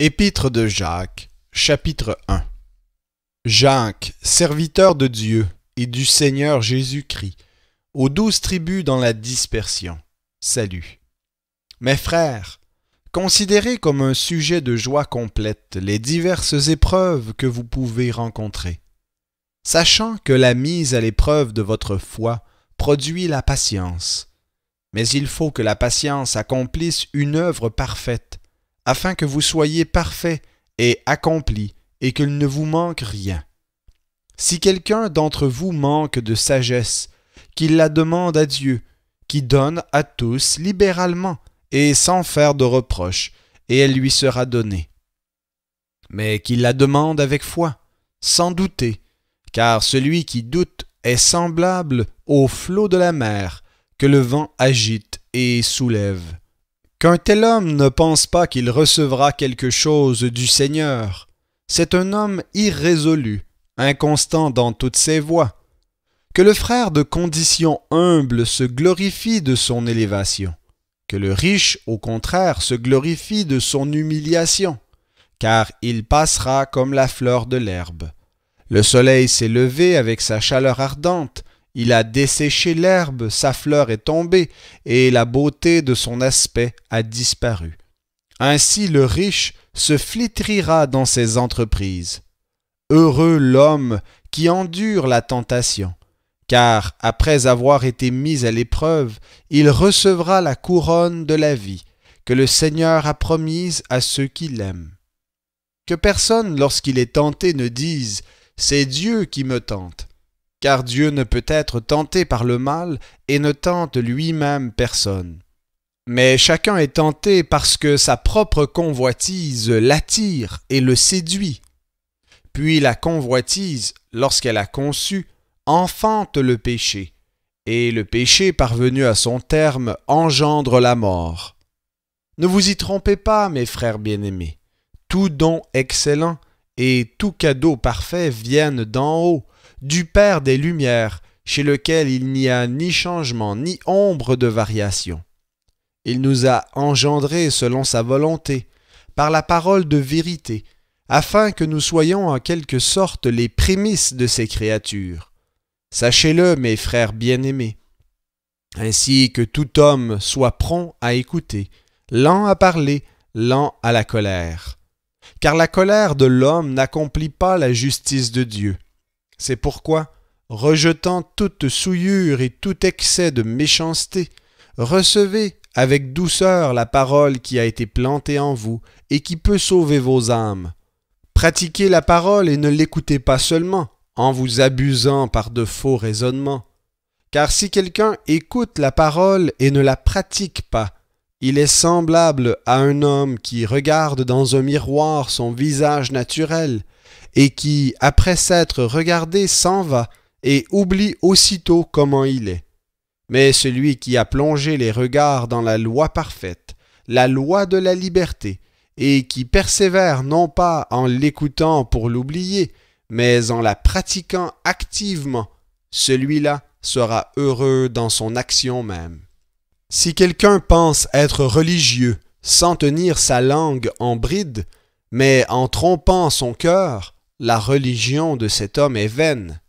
Épître de Jacques, chapitre 1 Jacques, serviteur de Dieu et du Seigneur Jésus-Christ, aux douze tribus dans la dispersion, salut. Mes frères, considérez comme un sujet de joie complète les diverses épreuves que vous pouvez rencontrer, sachant que la mise à l'épreuve de votre foi produit la patience. Mais il faut que la patience accomplisse une œuvre parfaite afin que vous soyez parfaits et accomplis, et qu'il ne vous manque rien. Si quelqu'un d'entre vous manque de sagesse, qu'il la demande à Dieu, qui donne à tous libéralement et sans faire de reproche, et elle lui sera donnée. Mais qu'il la demande avec foi, sans douter, car celui qui doute est semblable au flot de la mer que le vent agite et soulève. Qu'un tel homme ne pense pas qu'il recevra quelque chose du Seigneur. C'est un homme irrésolu, inconstant dans toutes ses voies. Que le frère de condition humble se glorifie de son élévation, que le riche, au contraire, se glorifie de son humiliation, car il passera comme la fleur de l'herbe. Le soleil s'est levé avec sa chaleur ardente, il a desséché l'herbe, sa fleur est tombée, et la beauté de son aspect a disparu. Ainsi le riche se flétrira dans ses entreprises. Heureux l'homme qui endure la tentation, car après avoir été mis à l'épreuve, il recevra la couronne de la vie que le Seigneur a promise à ceux qui l'aiment. Que personne, lorsqu'il est tenté, ne dise C'est Dieu qui me tente car Dieu ne peut être tenté par le mal et ne tente lui-même personne. Mais chacun est tenté parce que sa propre convoitise l'attire et le séduit. Puis la convoitise, lorsqu'elle a conçu, enfante le péché, et le péché parvenu à son terme engendre la mort. Ne vous y trompez pas, mes frères bien-aimés. Tout don excellent et tout cadeau parfait viennent d'en haut, du Père des Lumières, chez lequel il n'y a ni changement ni ombre de variation. Il nous a engendrés selon sa volonté, par la parole de vérité, afin que nous soyons en quelque sorte les prémices de ses créatures. Sachez-le, mes frères bien-aimés, ainsi que tout homme soit prompt à écouter, lent à parler, lent à la colère. Car la colère de l'homme n'accomplit pas la justice de Dieu. C'est pourquoi, rejetant toute souillure et tout excès de méchanceté, recevez avec douceur la parole qui a été plantée en vous et qui peut sauver vos âmes. Pratiquez la parole et ne l'écoutez pas seulement, en vous abusant par de faux raisonnements. Car si quelqu'un écoute la parole et ne la pratique pas, il est semblable à un homme qui regarde dans un miroir son visage naturel et qui, après s'être regardé, s'en va et oublie aussitôt comment il est. Mais celui qui a plongé les regards dans la loi parfaite, la loi de la liberté, et qui persévère non pas en l'écoutant pour l'oublier, mais en la pratiquant activement, celui-là sera heureux dans son action même. Si quelqu'un pense être religieux sans tenir sa langue en bride, mais en trompant son cœur, la religion de cet homme est vaine.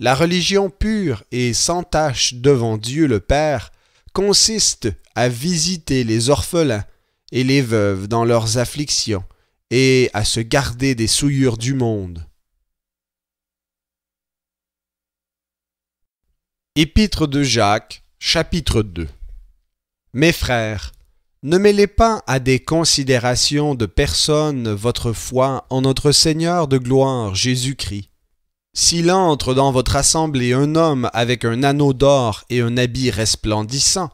La religion pure et sans tache devant Dieu le Père consiste à visiter les orphelins et les veuves dans leurs afflictions et à se garder des souillures du monde. Épître de Jacques, chapitre 2 Mes frères, ne mêlez pas à des considérations de personne votre foi en notre Seigneur de gloire Jésus-Christ. S'il entre dans votre assemblée un homme avec un anneau d'or et un habit resplendissant,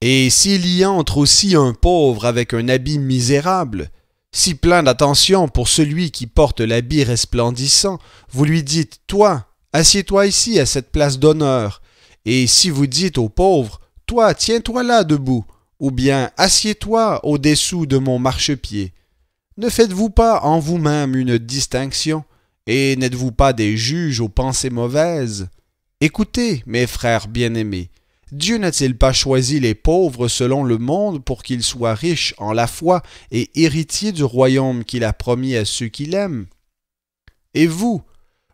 et s'il y entre aussi un pauvre avec un habit misérable, si plein d'attention pour celui qui porte l'habit resplendissant, vous lui dites Toi, assieds-toi ici à cette place d'honneur, et si vous dites au pauvre Toi, tiens-toi là debout, ou bien assieds-toi au-dessous de mon marchepied. Ne faites-vous pas en vous-même une distinction, et n'êtes-vous pas des juges aux pensées mauvaises Écoutez, mes frères bien-aimés, Dieu n'a-t-il pas choisi les pauvres selon le monde pour qu'ils soient riches en la foi et héritiers du royaume qu'il a promis à ceux qui l'aiment Et vous,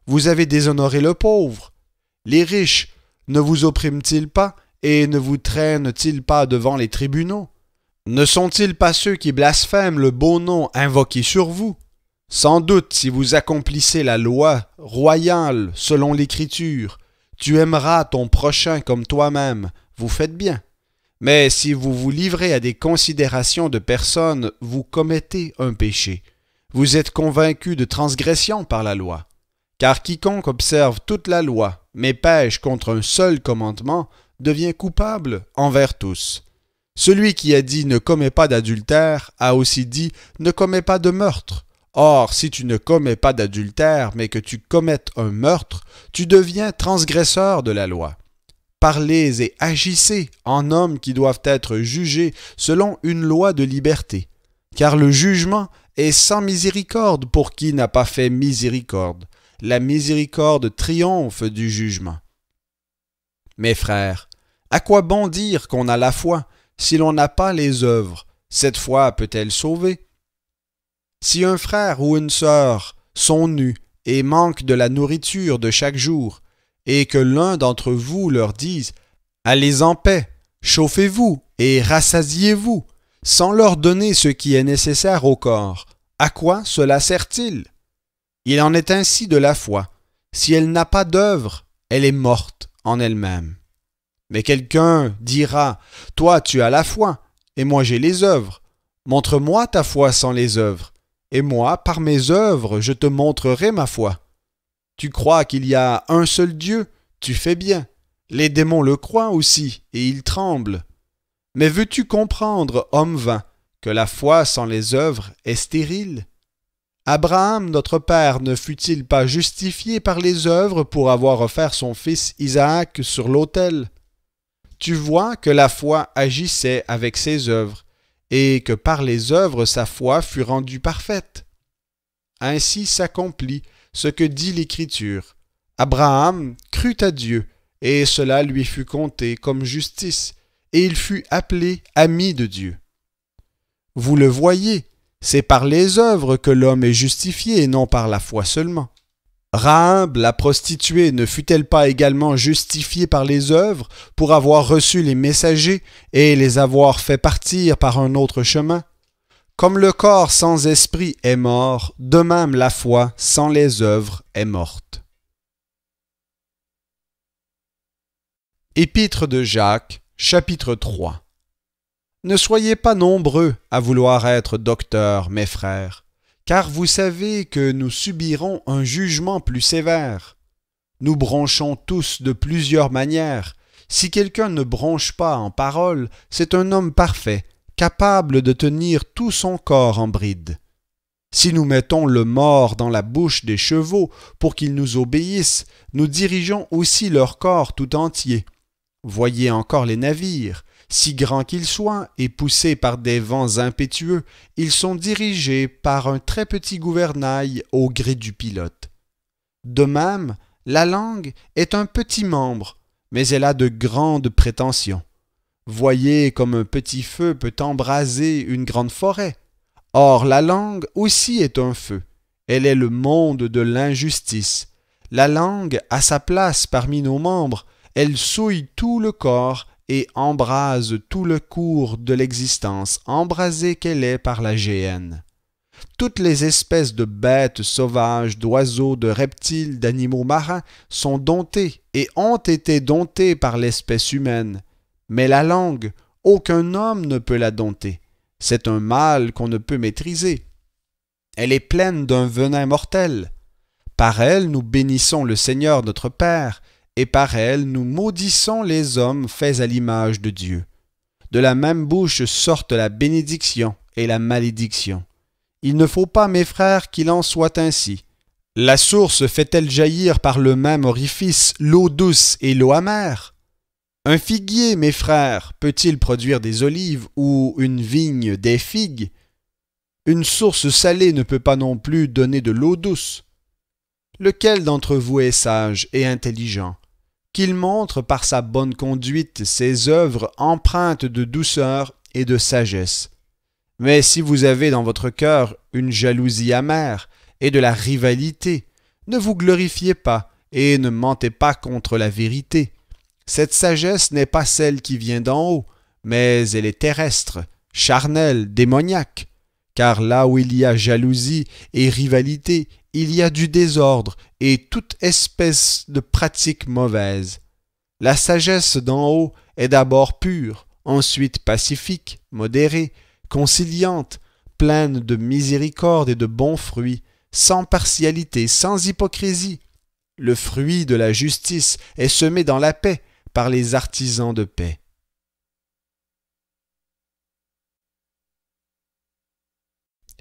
vous avez déshonoré le pauvre. Les riches ne vous oppriment-ils pas et ne vous traînent-ils pas devant les tribunaux Ne sont-ils pas ceux qui blasphèment le beau nom invoqué sur vous Sans doute, si vous accomplissez la loi royale selon l'Écriture, tu aimeras ton prochain comme toi-même, vous faites bien. Mais si vous vous livrez à des considérations de personnes, vous commettez un péché. Vous êtes convaincu de transgression par la loi. Car quiconque observe toute la loi, mais pêche contre un seul commandement, devient coupable envers tous. Celui qui a dit ne commet pas d'adultère a aussi dit ne commet pas de meurtre. Or, si tu ne commets pas d'adultère, mais que tu commettes un meurtre, tu deviens transgresseur de la loi. Parlez et agissez en hommes qui doivent être jugés selon une loi de liberté, car le jugement est sans miséricorde pour qui n'a pas fait miséricorde. La miséricorde triomphe du jugement. Mes frères, à quoi bon dire qu'on a la foi si l'on n'a pas les œuvres Cette foi peut-elle sauver Si un frère ou une sœur sont nus et manquent de la nourriture de chaque jour, et que l'un d'entre vous leur dise Allez en paix, chauffez-vous et rassasiez-vous, sans leur donner ce qui est nécessaire au corps, à quoi cela sert-il Il en est ainsi de la foi. Si elle n'a pas d'œuvre, elle est morte en elle-même. Mais quelqu'un dira, Toi tu as la foi, et moi j'ai les œuvres. Montre-moi ta foi sans les œuvres, et moi, par mes œuvres, je te montrerai ma foi. Tu crois qu'il y a un seul Dieu, tu fais bien. Les démons le croient aussi, et ils tremblent. Mais veux-tu comprendre, homme vain, que la foi sans les œuvres est stérile Abraham, notre père, ne fut-il pas justifié par les œuvres pour avoir offert son fils Isaac sur l'autel tu vois que la foi agissait avec ses œuvres, et que par les œuvres sa foi fut rendue parfaite. Ainsi s'accomplit ce que dit l'Écriture. Abraham crut à Dieu, et cela lui fut compté comme justice, et il fut appelé ami de Dieu. Vous le voyez, c'est par les œuvres que l'homme est justifié et non par la foi seulement. Rahab, la prostituée, ne fut-elle pas également justifiée par les œuvres pour avoir reçu les messagers et les avoir fait partir par un autre chemin? Comme le corps sans esprit est mort, de même la foi sans les œuvres est morte. Épître de Jacques, chapitre 3 Ne soyez pas nombreux à vouloir être docteurs, mes frères car vous savez que nous subirons un jugement plus sévère. Nous bronchons tous de plusieurs manières. Si quelqu'un ne bronche pas en parole, c'est un homme parfait, capable de tenir tout son corps en bride. Si nous mettons le mort dans la bouche des chevaux pour qu'ils nous obéissent, nous dirigeons aussi leur corps tout entier. Voyez encore les navires, si grands qu'ils soient et poussés par des vents impétueux, ils sont dirigés par un très petit gouvernail au gré du pilote. De même, la langue est un petit membre, mais elle a de grandes prétentions. Voyez comme un petit feu peut embraser une grande forêt. Or la langue aussi est un feu. Elle est le monde de l'injustice. La langue a sa place parmi nos membres, elle souille tout le corps et embrase tout le cours de l'existence embrasée qu'elle est par la géhenne. Toutes les espèces de bêtes sauvages, d'oiseaux, de reptiles, d'animaux marins sont domptées et ont été domptées par l'espèce humaine. Mais la langue, aucun homme ne peut la dompter. C'est un mal qu'on ne peut maîtriser. Elle est pleine d'un venin mortel. Par elle, nous bénissons le Seigneur notre Père, et par elle nous maudissons les hommes faits à l'image de Dieu. De la même bouche sortent la bénédiction et la malédiction. Il ne faut pas, mes frères, qu'il en soit ainsi. La source fait-elle jaillir par le même orifice l'eau douce et l'eau amère Un figuier, mes frères, peut-il produire des olives ou une vigne des figues Une source salée ne peut pas non plus donner de l'eau douce. Lequel d'entre vous est sage et intelligent qu'il montre par sa bonne conduite ses œuvres empreintes de douceur et de sagesse. Mais si vous avez dans votre cœur une jalousie amère et de la rivalité, ne vous glorifiez pas et ne mentez pas contre la vérité. Cette sagesse n'est pas celle qui vient d'en haut, mais elle est terrestre, charnelle, démoniaque, car là où il y a jalousie et rivalité, il y a du désordre et toute espèce de pratique mauvaise. La sagesse d'en haut est d'abord pure, ensuite pacifique, modérée, conciliante, pleine de miséricorde et de bons fruits, sans partialité, sans hypocrisie. Le fruit de la justice est semé dans la paix par les artisans de paix.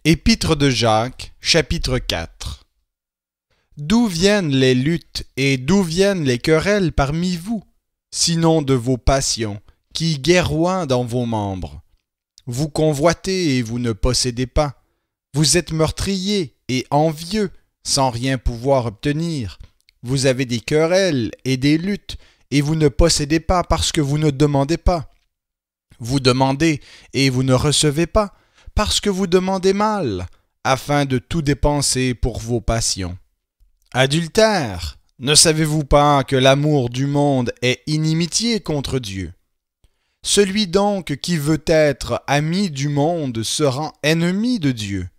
Épître de Jacques, chapitre 4 D'où viennent les luttes et d'où viennent les querelles parmi vous, sinon de vos passions, qui guerroient dans vos membres Vous convoitez et vous ne possédez pas. Vous êtes meurtriers et envieux, sans rien pouvoir obtenir. Vous avez des querelles et des luttes, et vous ne possédez pas parce que vous ne demandez pas. Vous demandez et vous ne recevez pas parce que vous demandez mal, afin de tout dépenser pour vos passions. Adultère, ne savez-vous pas que l'amour du monde est inimitié contre Dieu Celui donc qui veut être ami du monde se rend ennemi de Dieu.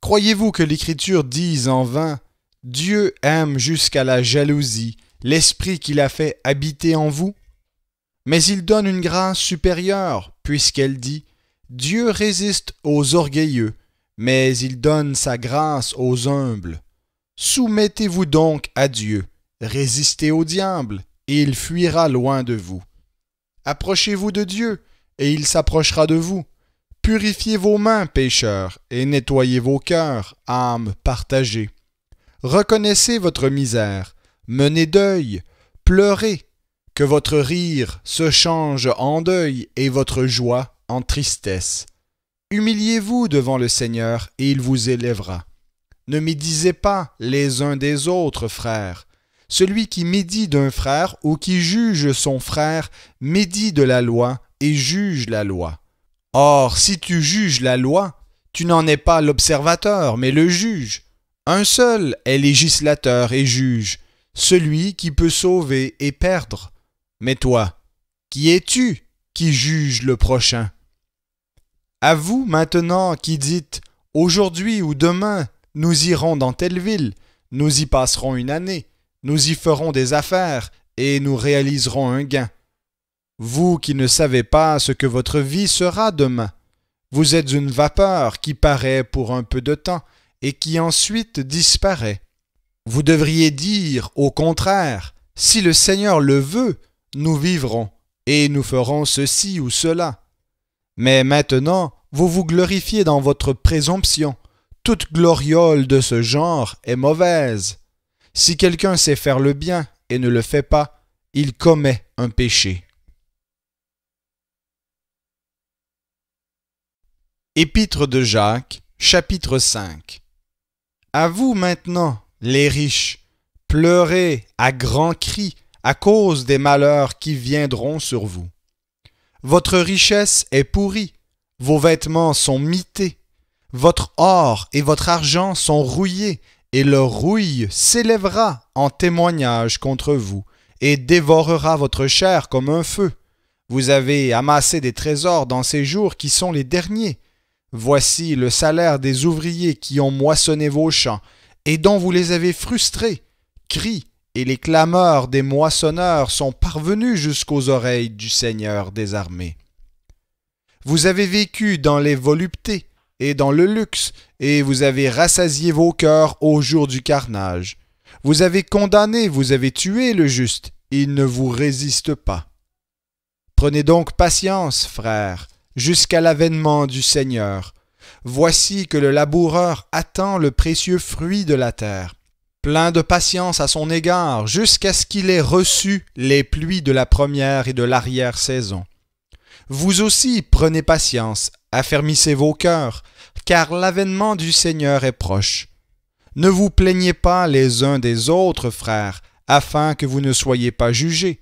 Croyez-vous que l'Écriture dise en vain Dieu aime jusqu'à la jalousie l'Esprit qu'il a fait habiter en vous Mais il donne une grâce supérieure, puisqu'elle dit Dieu résiste aux orgueilleux, mais il donne sa grâce aux humbles. Soumettez-vous donc à Dieu, résistez au diable, et il fuira loin de vous. Approchez-vous de Dieu, et il s'approchera de vous. Purifiez vos mains, pécheurs, et nettoyez vos cœurs, âmes partagées. Reconnaissez votre misère, menez deuil, pleurez, que votre rire se change en deuil et votre joie en tristesse. Humiliez-vous devant le Seigneur, et il vous élèvera. Ne médisez pas les uns des autres, frères. Celui qui médit d'un frère ou qui juge son frère médit de la loi et juge la loi. Or, si tu juges la loi, tu n'en es pas l'observateur, mais le juge. Un seul est législateur et juge, celui qui peut sauver et perdre. Mais toi, qui es-tu qui juge le prochain à vous maintenant qui dites Aujourd'hui ou demain, nous irons dans telle ville, nous y passerons une année, nous y ferons des affaires et nous réaliserons un gain. Vous qui ne savez pas ce que votre vie sera demain, vous êtes une vapeur qui paraît pour un peu de temps et qui ensuite disparaît. Vous devriez dire, au contraire, si le Seigneur le veut, nous vivrons et nous ferons ceci ou cela. Mais maintenant, vous vous glorifiez dans votre présomption. Toute gloriole de ce genre est mauvaise. Si quelqu'un sait faire le bien et ne le fait pas, il commet un péché. Épître de Jacques, chapitre 5 À vous maintenant, les riches, pleurez à grands cris à cause des malheurs qui viendront sur vous. Votre richesse est pourrie, vos vêtements sont mités, votre or et votre argent sont rouillés, et leur rouille s'élèvera en témoignage contre vous, et dévorera votre chair comme un feu. Vous avez amassé des trésors dans ces jours qui sont les derniers. Voici le salaire des ouvriers qui ont moissonné vos champs, et dont vous les avez frustrés. Crie! et les clameurs des moissonneurs sont parvenues jusqu'aux oreilles du Seigneur des armées. Vous avez vécu dans les voluptés et dans le luxe, et vous avez rassasié vos cœurs au jour du carnage. Vous avez condamné, vous avez tué le juste, il ne vous résiste pas. Prenez donc patience, frères, jusqu'à l'avènement du Seigneur. Voici que le laboureur attend le précieux fruit de la terre plein de patience à son égard, jusqu'à ce qu'il ait reçu les pluies de la première et de l'arrière saison. Vous aussi prenez patience, affermissez vos cœurs, car l'avènement du Seigneur est proche. Ne vous plaignez pas les uns des autres, frères, afin que vous ne soyez pas jugés.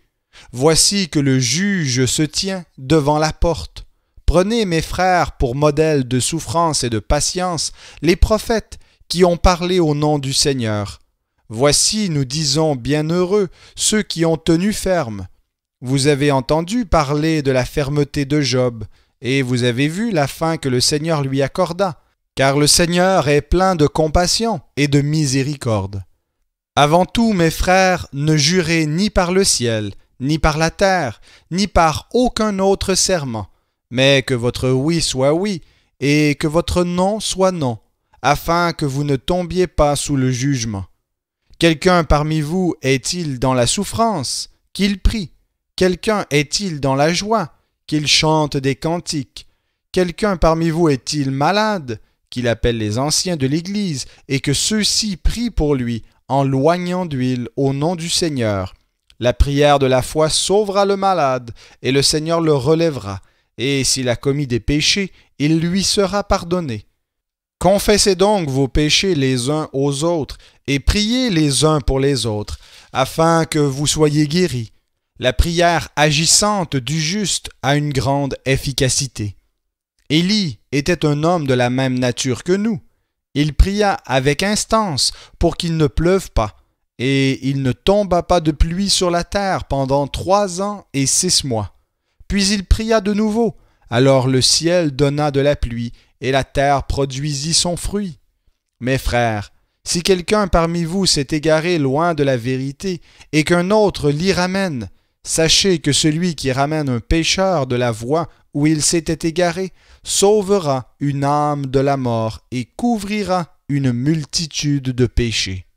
Voici que le juge se tient devant la porte. Prenez, mes frères, pour modèle de souffrance et de patience, les prophètes qui ont parlé au nom du Seigneur. Voici, nous disons, bienheureux ceux qui ont tenu ferme. Vous avez entendu parler de la fermeté de Job, et vous avez vu la fin que le Seigneur lui accorda, car le Seigneur est plein de compassion et de miséricorde. Avant tout, mes frères, ne jurez ni par le ciel, ni par la terre, ni par aucun autre serment, mais que votre oui soit oui, et que votre non soit non, afin que vous ne tombiez pas sous le jugement. Quelqu'un parmi vous est-il dans la souffrance Qu'il prie. Quelqu'un est-il dans la joie Qu'il chante des cantiques. Quelqu'un parmi vous est-il malade Qu'il appelle les anciens de l'Église et que ceux-ci prient pour lui en loignant d'huile au nom du Seigneur. La prière de la foi sauvera le malade et le Seigneur le relèvera. Et s'il a commis des péchés, il lui sera pardonné. Confessez donc vos péchés les uns aux autres et priez les uns pour les autres, afin que vous soyez guéris. La prière agissante du juste a une grande efficacité. Élie était un homme de la même nature que nous. Il pria avec instance pour qu'il ne pleuve pas, et il ne tomba pas de pluie sur la terre pendant trois ans et six mois. Puis il pria de nouveau, alors le ciel donna de la pluie, et la terre produisit son fruit. Mes frères, si quelqu'un parmi vous s'est égaré loin de la vérité, et qu'un autre l'y ramène, sachez que celui qui ramène un pécheur de la voie où il s'était égaré, sauvera une âme de la mort et couvrira une multitude de péchés.